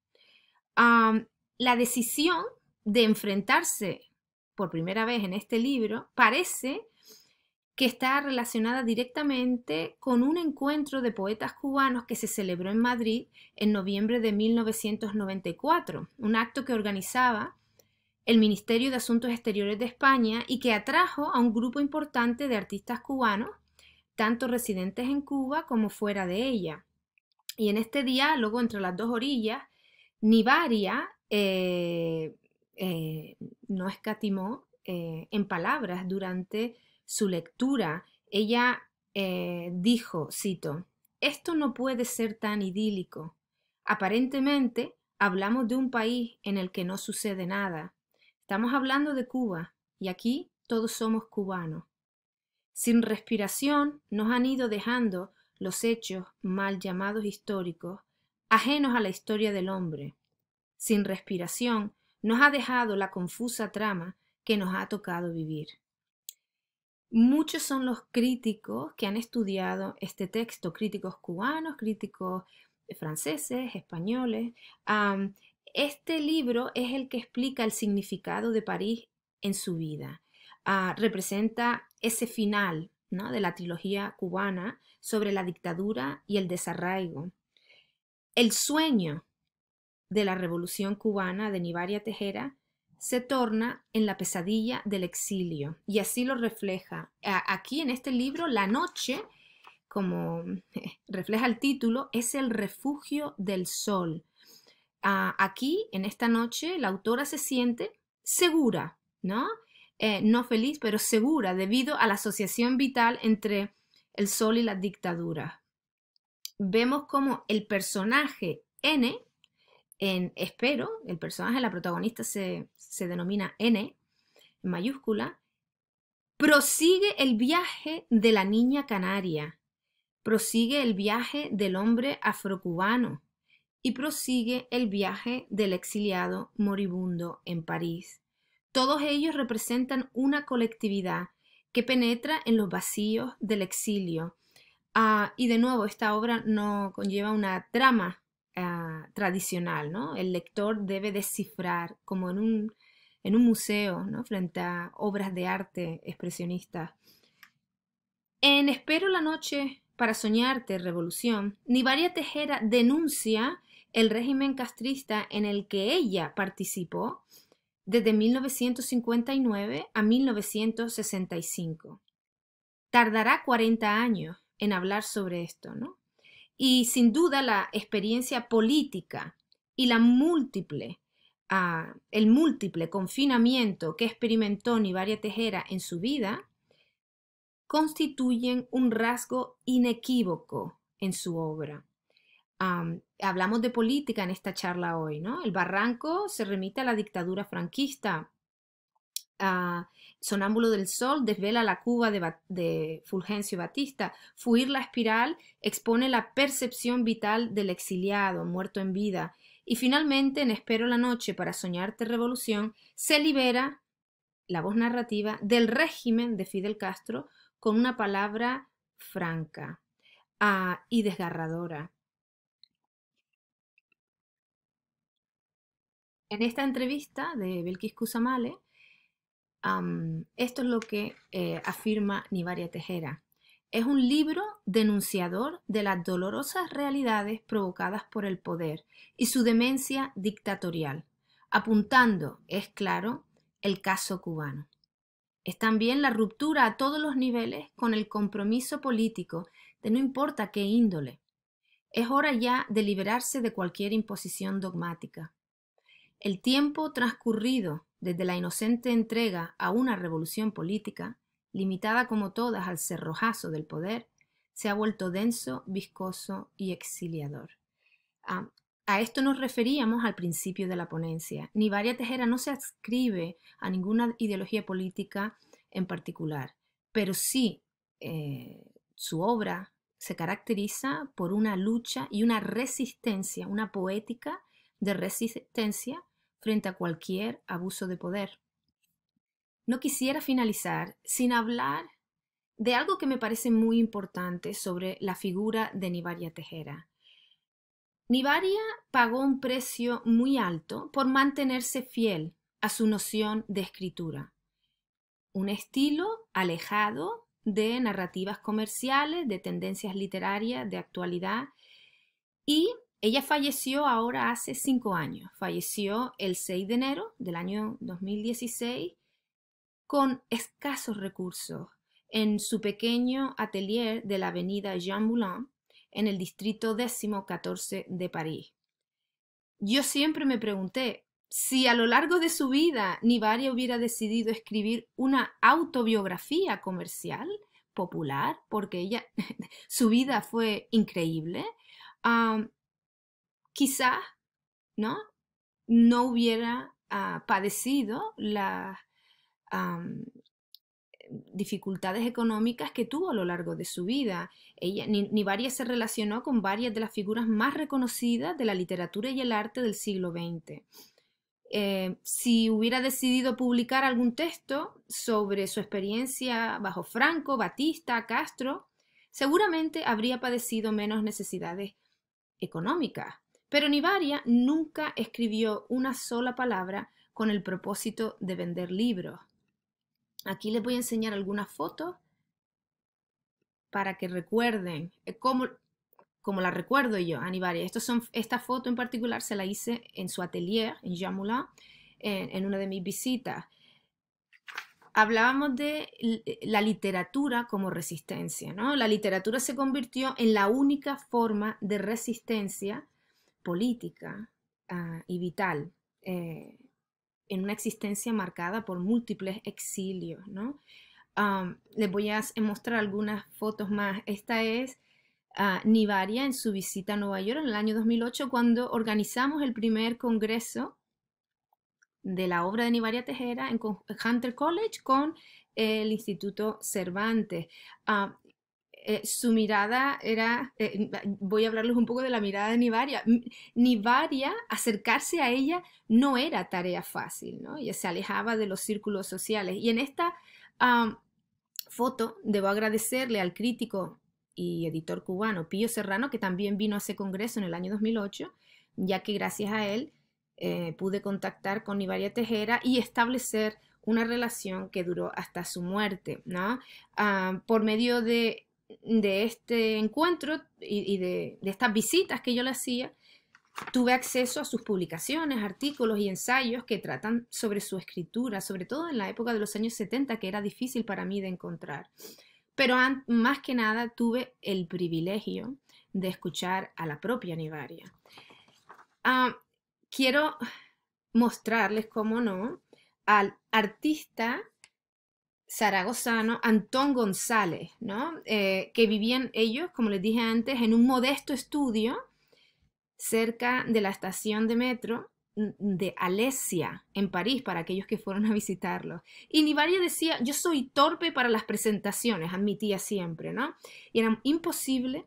la decisión de enfrentarse por primera vez en este libro, parece que está relacionada directamente con un encuentro de poetas cubanos que se celebró en Madrid en noviembre de 1994, un acto que organizaba el Ministerio de Asuntos Exteriores de España y que atrajo a un grupo importante de artistas cubanos, tanto residentes en Cuba como fuera de ella. Y en este diálogo entre las dos orillas, Nivaria eh, eh, no escatimó eh, en palabras durante su lectura. Ella eh, dijo, cito, esto no puede ser tan idílico. Aparentemente hablamos de un país en el que no sucede nada. Estamos hablando de Cuba y aquí todos somos cubanos. Sin respiración nos han ido dejando los hechos mal llamados históricos, ajenos a la historia del hombre. Sin respiración nos ha dejado la confusa trama que nos ha tocado vivir. Muchos son los críticos que han estudiado este texto, críticos cubanos, críticos franceses, españoles. este libro es el que explica el significado de París en su vida. Ah, representa ese final de la trilogía cubana sobre la dictadura y el desarraigo. El sueño de la Revolución cubana de Nivaria Tejera se torna en la pesadilla del exilio y así lo refleja. Aquí en este libro, La noche, como eh, refleja el título, es el refugio del sol. Aquí, en esta noche, la autora se siente segura, ¿no? Eh, no feliz, pero segura, debido a la asociación vital entre el sol y la dictadura. Vemos como el personaje N en Espero, el personaje, la protagonista se, denomina N, en mayúscula, prosigue el viaje de la niña canaria, prosigue el viaje del hombre afrocubano y prosigue el viaje del exiliado moribundo en París. Todos ellos representan una colectividad que penetra en los vacíos del exilio. Ah, y de nuevo, esta obra no conlleva una trama Ah, tradicional, ¿no? El lector debe descifrar, como en un, en un museo, ¿no? Frente a obras de arte expresionistas. En Espero la noche para soñarte, Revolución, Nivaria Tejera denuncia el régimen castrista en el que ella participó desde 1959 a 1965. Tardará 40 años en hablar sobre esto, ¿no? Y sin duda la experiencia política y la múltiple, ah, el múltiple confinamiento que experimentó Nivaria Tejera en su vida constituyen un rasgo inequívoco en su obra. hablamos de política en esta charla hoy, ¿no? El barranco se remite a la dictadura franquista, Sonámbulo del Sol desvela la Cuba de, Fulgencio Batista. Fuir la espiral expone la percepción vital del exiliado, muerto en vida. Y finalmente, en Espero la Noche para Soñarte Revolución, se libera la voz narrativa del régimen de Fidel Castro con una palabra franca ah, y desgarradora. En esta entrevista de Belkis Kusamale, esto es lo que eh, afirma Nivaria Tejera. Es un libro denunciador de las dolorosas realidades provocadas por el poder y su demencia dictatorial, apuntando, es claro, el caso cubano. Es también la ruptura a todos los niveles con el compromiso político de no importa qué índole. Es hora ya de liberarse de cualquier imposición dogmática. El tiempo transcurrido desde la inocente entrega a una revolución política, limitada como todas al cerrojazo del poder, se ha vuelto denso, viscoso y exiliador. Ah, a esto nos referíamos al principio de la ponencia. Ni Varia Tejera no se adscribe a ninguna ideología política en particular, pero sí eh, su obra se caracteriza por una lucha y una resistencia, una poética de resistencia frente a cualquier abuso de poder. No quisiera finalizar sin hablar de algo que me parece muy importante sobre la figura de Nivaria Tejera. Nivaria pagó un precio muy alto por mantenerse fiel a su noción de escritura, un estilo alejado de narrativas comerciales, de tendencias literarias, de actualidad, y ella falleció ahora hace cinco años, falleció el 6 de enero del año 2016 con escasos recursos en su pequeño atelier de la avenida Jean Moulin en el distrito décimo 14 de París. Yo siempre me pregunté si a lo largo de su vida Nivaria hubiera decidido escribir una autobiografía comercial popular, porque ella su vida fue increíble, quizá, ¿no? hubiera ah, padecido las dificultades económicas que tuvo a lo largo de su vida. Ni varias se relacionó con varias de las figuras más reconocidas de la literatura y el arte del siglo XX. Eh, si hubiera decidido publicar algún texto sobre su experiencia bajo Franco, Batista, Castro, seguramente habría padecido menos necesidades económicas. Pero Nivaria nunca escribió una sola palabra con el propósito de vender libros. Aquí les voy a enseñar algunas fotos para que recuerden eh, cómo, como la recuerdo yo, a Estos son, esta foto en particular se la hice en su atelier, en Jean en, en, una de mis visitas. Hablábamos de eh, la literatura como resistencia, ¿no? La literatura se convirtió en la única forma de resistencia política ah, y vital eh, en una existencia marcada por múltiples exilios. ¿no? Ah, les voy a eh, mostrar algunas fotos más. Esta es ah, Nivaria en su visita a Nueva York en el año 2008 cuando organizamos el primer congreso de la obra de Nivaria Tejera en Hunter College con el Instituto Cervantes. Eh, su mirada era, eh, voy a hablarles un poco de la mirada de Nivaria, Nivaria acercarse a ella no era tarea fácil, ¿no? Ella se alejaba de los círculos sociales y en esta foto debo agradecerle al crítico y editor cubano Pío Serrano, que también vino a ese congreso en el año 2008, ya que gracias a él eh, pude contactar con Nivaria Tejera y establecer una relación que duró hasta su muerte, ¿no? Ah, por medio de de este encuentro y, de, estas visitas que yo le hacía, tuve acceso a sus publicaciones, artículos y ensayos que tratan sobre su escritura, sobre todo en la época de los años 70, que era difícil para mí de encontrar. Pero más que nada tuve el privilegio de escuchar a la propia Nivaria. Ah, quiero mostrarles, cómo no, al artista zaragozano Antón González, ¿no? Eh, que vivían ellos, como les dije antes, en un modesto estudio cerca de la estación de metro de Alesia, en París, para aquellos que fueron a visitarlo. Y Nivaria decía, yo soy torpe para las presentaciones, admitía siempre, ¿no? Y era imposible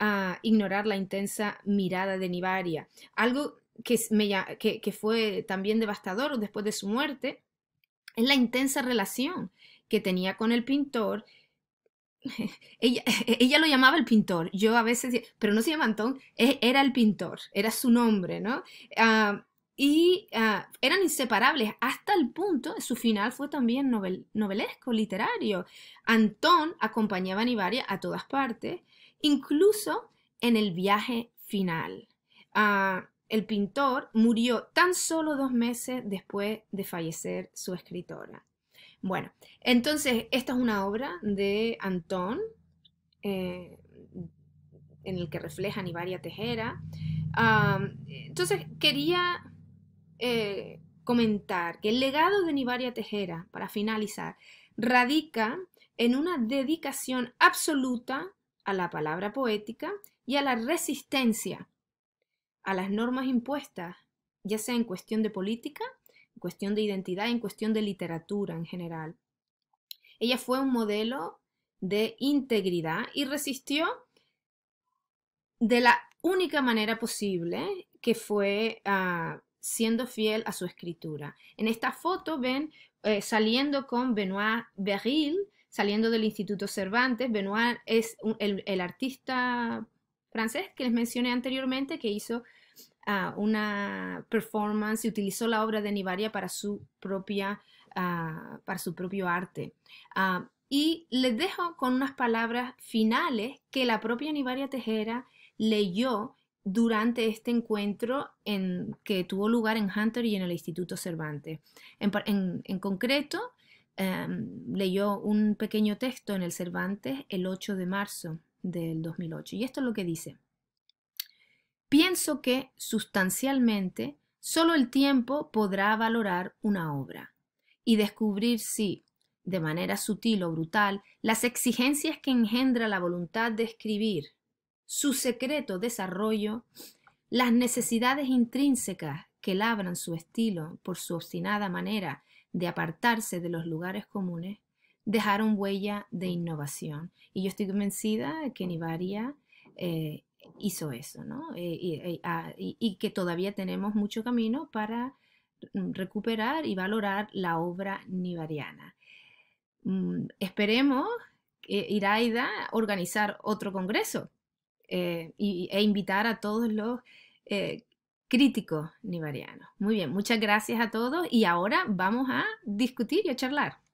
ah, ignorar la intensa mirada de Nivaria, algo que, que, que fue también devastador después de su muerte, es la intensa relación que tenía con el pintor. Ella, lo llamaba el pintor, yo a veces, pero no se llama Antón, e, era el pintor, era su nombre, ¿no? Ah, y ah, eran inseparables hasta el punto, su final fue también novel, novelesco, literario. Antón acompañaba a Nivaria a todas partes, incluso en el viaje final. Ah, el pintor murió tan solo dos meses después de fallecer su escritora. Bueno, entonces esta es una obra de Antón, eh, en el que refleja Nivaria Tejera. entonces quería eh, comentar que el legado de Nivaria Tejera, para finalizar, radica en una dedicación absoluta a la palabra poética y a la resistencia a las normas impuestas, ya sea en cuestión de política, en cuestión de identidad, en cuestión de literatura en general. Ella fue un modelo de integridad y resistió de la única manera posible que fue ah, siendo fiel a su escritura. En esta foto ven eh, saliendo con Benoit Berril, saliendo del Instituto Cervantes. Benoit es el artista francés que les mencioné anteriormente, que hizo ah, una performance y utilizó la obra de Nivaria para su, propia, ah, para su propio arte. Ah, y les dejo con unas palabras finales que la propia Nivaria Tejera leyó durante este encuentro en, que tuvo lugar en Hunter y en el Instituto Cervantes. En, concreto, em, leyó un pequeño texto en el Cervantes el 8 de marzo del 2008. Y esto es lo que dice. Pienso que, sustancialmente, solo el tiempo podrá valorar una obra y descubrir si, de manera sutil o brutal, las exigencias que engendra la voluntad de escribir, su secreto desarrollo, las necesidades intrínsecas que labran su estilo por su obstinada manera de apartarse de los lugares comunes, dejaron huella de innovación. Y yo estoy convencida que Nivaria eh, hizo eso, ¿no? Eh, eh, ah, y, que todavía tenemos mucho camino para recuperar y valorar la obra nivariana. Mm, esperemos, Iraida, organizar otro congreso y, e invitar a todos los críticos nivarianos. Muy bien, muchas gracias a todos y ahora vamos a discutir y a charlar.